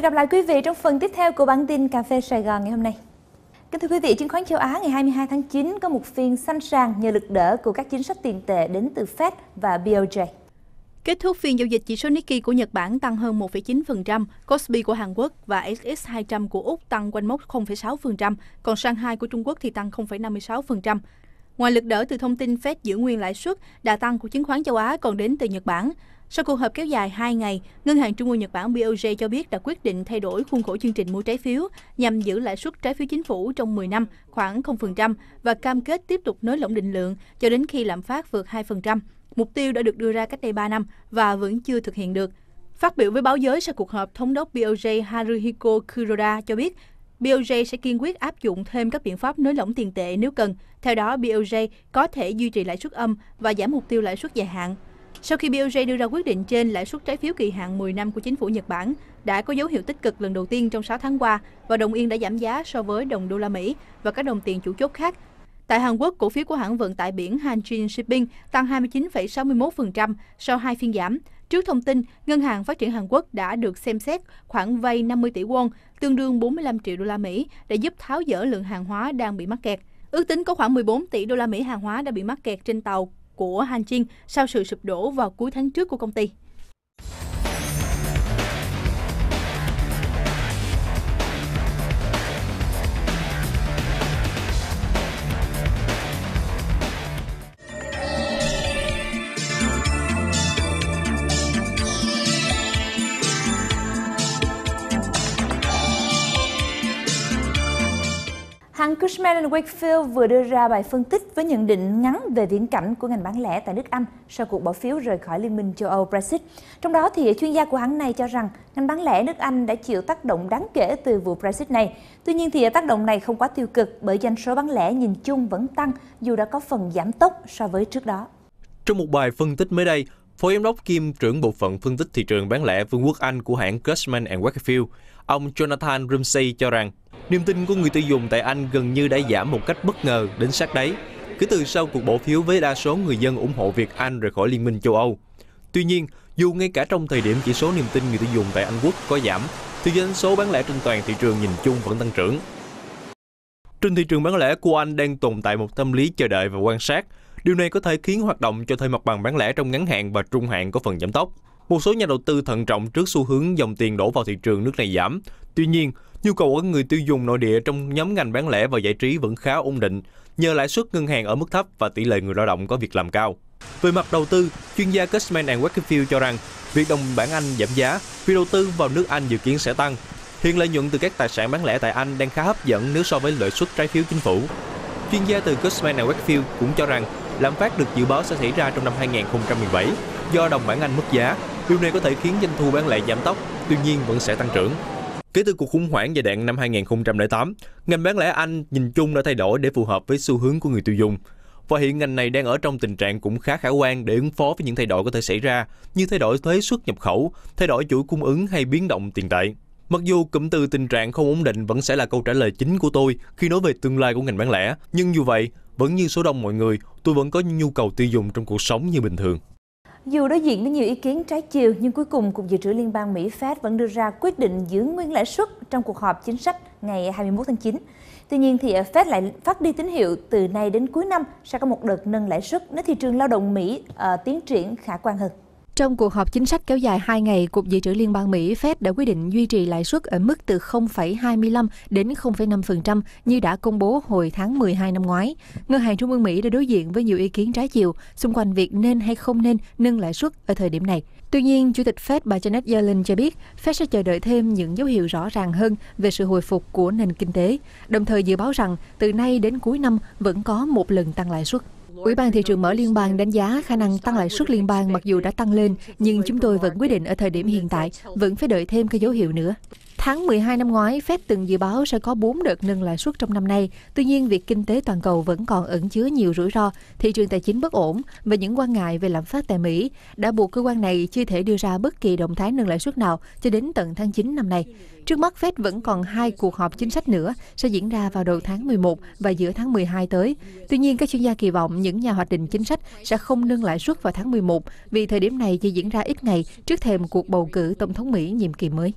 được gặp lại quý vị trong phần tiếp theo của bản tin Cà phê Sài Gòn ngày hôm nay. Kính thưa quý vị, chứng khoán châu Á ngày 22 tháng 9 có một phiên xanh sàng nhờ lực đỡ của các chính sách tiền tệ đến từ Fed và BOJ. Kết thúc phiên giao dịch, chỉ số Nikkei của Nhật Bản tăng hơn 1,9%, Kospi của Hàn Quốc và SX200 của Úc tăng quanh mốc 0,6%, còn Shanghai của Trung Quốc thì tăng 0,56%. Ngoài lực đỡ từ thông tin Fed giữ nguyên lãi suất, đà tăng của chứng khoán châu Á còn đến từ Nhật Bản. Sau cuộc họp kéo dài 2 ngày, Ngân hàng Trung ương Nhật Bản BOJ cho biết đã quyết định thay đổi khuôn khổ chương trình mua trái phiếu nhằm giữ lãi suất trái phiếu chính phủ trong 10 năm khoảng 0% và cam kết tiếp tục nới lỏng định lượng cho đến khi lạm phát vượt 2%. Mục tiêu đã được đưa ra cách đây 3 năm và vẫn chưa thực hiện được. Phát biểu với báo giới sau cuộc họp, thống đốc BOJ Haruhiko Kuroda cho biết BOJ sẽ kiên quyết áp dụng thêm các biện pháp nới lỏng tiền tệ nếu cần. Theo đó, BOJ có thể duy trì lãi suất âm và giảm mục tiêu lãi suất dài hạn. Sau khi BOJ đưa ra quyết định trên, lãi suất trái phiếu kỳ hạn 10 năm của chính phủ Nhật Bản đã có dấu hiệu tích cực lần đầu tiên trong 6 tháng qua và đồng yên đã giảm giá so với đồng đô la Mỹ và các đồng tiền chủ chốt khác. Tại Hàn Quốc, cổ phiếu của hãng vận tải biển Hanjin Shipping tăng 29,61% sau hai phiên giảm. Trước thông tin, Ngân hàng Phát triển Hàn Quốc đã được xem xét khoản vay 50 tỷ won, tương đương 45 triệu đô la Mỹ, để giúp tháo dỡ lượng hàng hóa đang bị mắc kẹt. Ước tính có khoảng 14 tỷ đô la Mỹ hàng hóa đã bị mắc kẹt trên tàu của Hanjin sau sự sụp đổ vào cuối tháng trước của công ty. Hãng Cushman Wakefield vừa đưa ra bài phân tích với nhận định ngắn về viễn cảnh của ngành bán lẻ tại nước Anh sau cuộc bỏ phiếu rời khỏi Liên minh châu Âu Brexit. Trong đó, thì chuyên gia của hãng này cho rằng ngành bán lẻ nước Anh đã chịu tác động đáng kể từ vụ Brexit này. Tuy nhiên, thì tác động này không quá tiêu cực bởi doanh số bán lẻ nhìn chung vẫn tăng dù đã có phần giảm tốc so với trước đó. Trong một bài phân tích mới đây, Phó giám đốc kiêm trưởng bộ phận phân tích thị trường bán lẻ Vương quốc Anh của hãng Cushman Wakefield, ông Jonathan Rumsey cho rằng Niềm tin của người tiêu dùng tại Anh gần như đã giảm một cách bất ngờ đến sát đáy, kể từ sau cuộc bỏ phiếu với đa số người dân ủng hộ việc Anh rời khỏi Liên minh châu Âu. Tuy nhiên, dù ngay cả trong thời điểm chỉ số niềm tin người tiêu dùng tại Anh Quốc có giảm, thì doanh số bán lẻ trên toàn thị trường nhìn chung vẫn tăng trưởng. Trên thị trường bán lẻ của Anh đang tồn tại một tâm lý chờ đợi và quan sát. Điều này có thể khiến hoạt động cho thuê mặt bằng bán lẻ trong ngắn hạn và trung hạn có phần giảm tốc. Một số nhà đầu tư thận trọng trước xu hướng dòng tiền đổ vào thị trường nước này giảm. Tuy nhiên, Nhu cầu của người tiêu dùng nội địa trong nhóm ngành bán lẻ và giải trí vẫn khá ổn định nhờ lãi suất ngân hàng ở mức thấp và tỷ lệ người lao động có việc làm cao. Về mặt đầu tư, chuyên gia Cashman Wakefield cho rằng việc đồng bảng Anh giảm giá, vì đầu tư vào nước Anh dự kiến sẽ tăng. Hiện lợi nhuận từ các tài sản bán lẻ tại Anh đang khá hấp dẫn nếu so với lợi suất trái phiếu chính phủ. Chuyên gia từ Cashman Wakefield cũng cho rằng lạm phát được dự báo sẽ xảy ra trong năm 2017 do đồng bảng Anh mất giá. Điều này có thể khiến doanh thu bán lẻ giảm tốc, tuy nhiên vẫn sẽ tăng trưởng. Kể từ cuộc khủng hoảng giai đoạn năm 2008, ngành bán lẻ Anh nhìn chung đã thay đổi để phù hợp với xu hướng của người tiêu dùng. Và hiện ngành này đang ở trong tình trạng cũng khá khả quan để ứng phó với những thay đổi có thể xảy ra như thay đổi thuế xuất nhập khẩu, thay đổi chuỗi cung ứng hay biến động tiền tệ. Mặc dù cụm từ tình trạng không ổn định vẫn sẽ là câu trả lời chính của tôi khi nói về tương lai của ngành bán lẻ, nhưng dù vậy, vẫn như số đông mọi người, tôi vẫn có nhu cầu tiêu dùng trong cuộc sống như bình thường. Dù đối diện với nhiều ý kiến trái chiều, nhưng cuối cùng Cục Dự trữ Liên bang Mỹ Fed vẫn đưa ra quyết định giữ nguyên lãi suất trong cuộc họp chính sách ngày 21 tháng 9. Tuy nhiên, thì ờ, Fed lại phát đi tín hiệu từ nay đến cuối năm sẽ có một đợt nâng lãi suất nếu thị trường lao động Mỹ uh, tiến triển khả quan hơn. Trong cuộc họp chính sách kéo dài 2 ngày, Cục Dự trữ Liên bang Mỹ Fed đã quyết định duy trì lãi suất ở mức từ 0,25 đến 0,5% như đã công bố hồi tháng 12 năm ngoái. Ngân hàng Trung ương Mỹ đã đối diện với nhiều ý kiến trái chiều xung quanh việc nên hay không nên nâng lãi suất ở thời điểm này. Tuy nhiên, Chủ tịch Fed bà Janet Yellen cho biết Fed sẽ chờ đợi thêm những dấu hiệu rõ ràng hơn về sự hồi phục của nền kinh tế, đồng thời dự báo rằng từ nay đến cuối năm vẫn có một lần tăng lãi suất. Ủy ban thị trường mở liên bang đánh giá khả năng tăng lãi suất liên bang mặc dù đã tăng lên, nhưng chúng tôi vẫn quyết định ở thời điểm hiện tại vẫn phải đợi thêm cái dấu hiệu nữa. Tháng 12 năm ngoái, Fed từng dự báo sẽ có 4 đợt nâng lãi suất trong năm nay. Tuy nhiên, việc kinh tế toàn cầu vẫn còn ẩn chứa nhiều rủi ro, thị trường tài chính bất ổn và những quan ngại về lạm phát tại Mỹ đã buộc cơ quan này chưa thể đưa ra bất kỳ động thái nâng lãi suất nào cho đến tận tháng 9 năm nay. Trước mắt, Fed vẫn còn hai cuộc họp chính sách nữa sẽ diễn ra vào đầu tháng 11 và giữa tháng 12 tới. Tuy nhiên, các chuyên gia kỳ vọng những nhà hoạch định chính sách sẽ không nâng lãi suất vào tháng 11 vì thời điểm này chỉ diễn ra ít ngày trước thềm cuộc bầu cử tổng thống Mỹ nhiệm kỳ mới.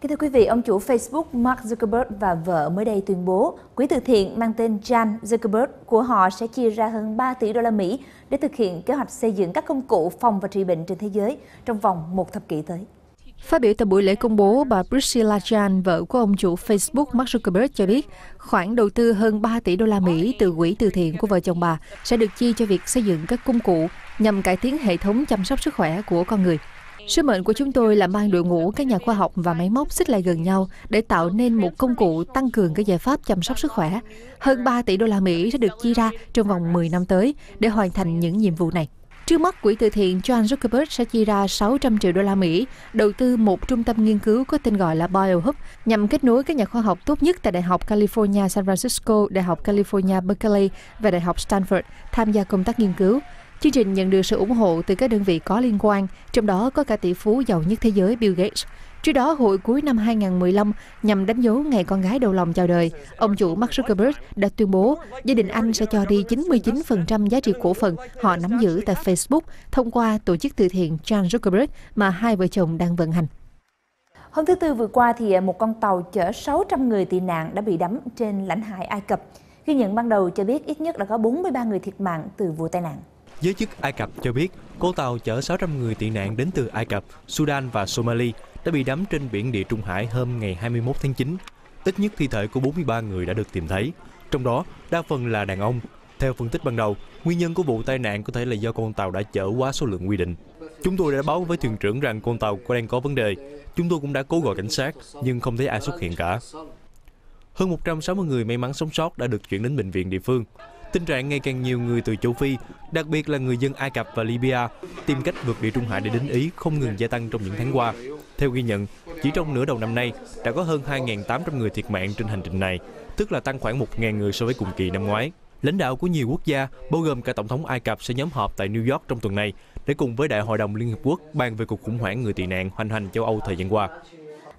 Kính thưa quý vị, ông chủ Facebook Mark Zuckerberg và vợ mới đây tuyên bố quỹ từ thiện mang tên Jan Zuckerberg của họ sẽ chia ra hơn 3 tỷ đô la Mỹ để thực hiện kế hoạch xây dựng các công cụ phòng và trị bệnh trên thế giới trong vòng một thập kỷ tới. Phát biểu tại buổi lễ công bố, bà Priscilla Chan, vợ của ông chủ Facebook Mark Zuckerberg cho biết, khoản đầu tư hơn 3 tỷ đô la Mỹ từ quỹ từ thiện của vợ chồng bà sẽ được chi cho việc xây dựng các công cụ nhằm cải tiến hệ thống chăm sóc sức khỏe của con người. Sứ mệnh của chúng tôi là mang đội ngũ các nhà khoa học và máy móc xích lại gần nhau để tạo nên một công cụ tăng cường các giải pháp chăm sóc sức khỏe. Hơn 3 tỷ đô la Mỹ sẽ được chi ra trong vòng 10 năm tới để hoàn thành những nhiệm vụ này. Trước mắt, quỹ từ thiện John Zuckerberg sẽ chi ra 600 triệu đô la Mỹ đầu tư một trung tâm nghiên cứu có tên gọi là BioHub nhằm kết nối các nhà khoa học tốt nhất tại Đại học California San Francisco, Đại học California Berkeley và Đại học Stanford tham gia công tác nghiên cứu. Chương trình nhận được sự ủng hộ từ các đơn vị có liên quan, trong đó có cả tỷ phú giàu nhất thế giới Bill Gates. Trước đó, hồi cuối năm 2015, nhằm đánh dấu ngày con gái đầu lòng chào đời, ông chủ Mark Zuckerberg đã tuyên bố gia đình anh sẽ cho đi 99% giá trị cổ phần họ nắm giữ tại Facebook thông qua tổ chức từ thiện John Zuckerberg mà hai vợ chồng đang vận hành. Hôm thứ Tư vừa qua, thì một con tàu chở 600 người tị nạn đã bị đắm trên lãnh hải Ai Cập. Ghi nhận ban đầu cho biết ít nhất đã có 43 người thiệt mạng từ vụ tai nạn. Giới chức Ai Cập cho biết cô tàu chở 600 người tị nạn đến từ Ai Cập, Sudan và Somalia đã bị đắm trên biển Địa Trung Hải hôm ngày 21 tháng 9. Ít nhất thi thể của 43 người đã được tìm thấy, trong đó đa phần là đàn ông. Theo phân tích ban đầu, nguyên nhân của vụ tai nạn có thể là do con tàu đã chở quá số lượng quy định. Chúng tôi đã báo với thuyền trưởng rằng con tàu có đang có vấn đề. Chúng tôi cũng đã cố gọi cảnh sát, nhưng không thấy ai xuất hiện cả. Hơn 160 người may mắn sống sót đã được chuyển đến bệnh viện địa phương tình trạng ngày càng nhiều người từ châu Phi, đặc biệt là người dân Ai Cập và Libya, tìm cách vượt địa Trung Hải để đến Ý không ngừng gia tăng trong những tháng qua. Theo ghi nhận, chỉ trong nửa đầu năm nay đã có hơn 2.800 người thiệt mạng trên hành trình này, tức là tăng khoảng 1.000 người so với cùng kỳ năm ngoái. Lãnh đạo của nhiều quốc gia, bao gồm cả Tổng thống Ai Cập sẽ nhóm họp tại New York trong tuần này để cùng với Đại hội đồng Liên hợp Quốc bàn về cuộc khủng hoảng người tị nạn hoành hành châu Âu thời gian qua.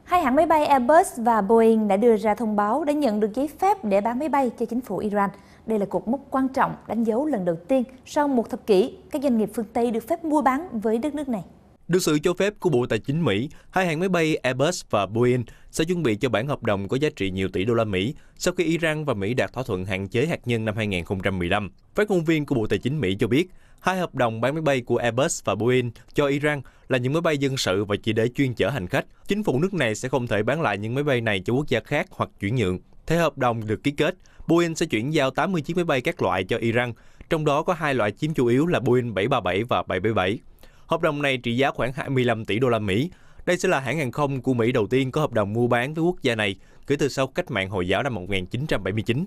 Hai hãng máy bay Airbus và Boeing đã đưa ra thông báo đã nhận được giấy phép để bán máy bay cho chính phủ Iran. Đây là cột mốc quan trọng đánh dấu lần đầu tiên sau một thập kỷ các doanh nghiệp phương Tây được phép mua bán với đất nước này. Được sự cho phép của Bộ Tài chính Mỹ, hai hãng máy bay Airbus và Boeing sẽ chuẩn bị cho bản hợp đồng có giá trị nhiều tỷ đô la Mỹ sau khi Iran và Mỹ đạt thỏa thuận hạn chế hạt nhân năm 2015. Phát ngôn viên của Bộ Tài chính Mỹ cho biết, hai hợp đồng bán máy bay của Airbus và Boeing cho Iran là những máy bay dân sự và chỉ để chuyên chở hành khách. Chính phủ nước này sẽ không thể bán lại những máy bay này cho quốc gia khác hoặc chuyển nhượng. Theo hợp đồng được ký kết, Boeing sẽ chuyển giao 80 chiếc máy bay các loại cho Iran, trong đó có hai loại chiếm chủ yếu là Boeing 737 và 777. Hợp đồng này trị giá khoảng 25 tỷ đô la Mỹ. Đây sẽ là hãng hàng không của Mỹ đầu tiên có hợp đồng mua bán với quốc gia này kể từ sau cách mạng Hồi giáo năm 1979.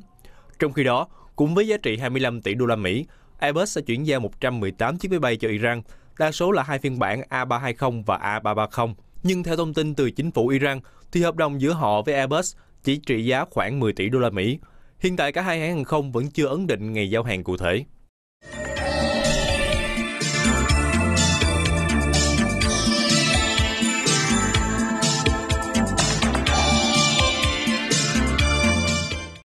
Trong khi đó, cũng với giá trị 25 tỷ đô la Mỹ, Airbus sẽ chuyển giao 118 chiếc máy bay cho Iran, đa số là hai phiên bản A320 và A330. Nhưng theo thông tin từ chính phủ Iran, thì hợp đồng giữa họ với Airbus chỉ trị giá khoảng 10 tỷ đô la Mỹ. Hiện tại cả hai hãng hàng không vẫn chưa ấn định ngày giao hàng cụ thể.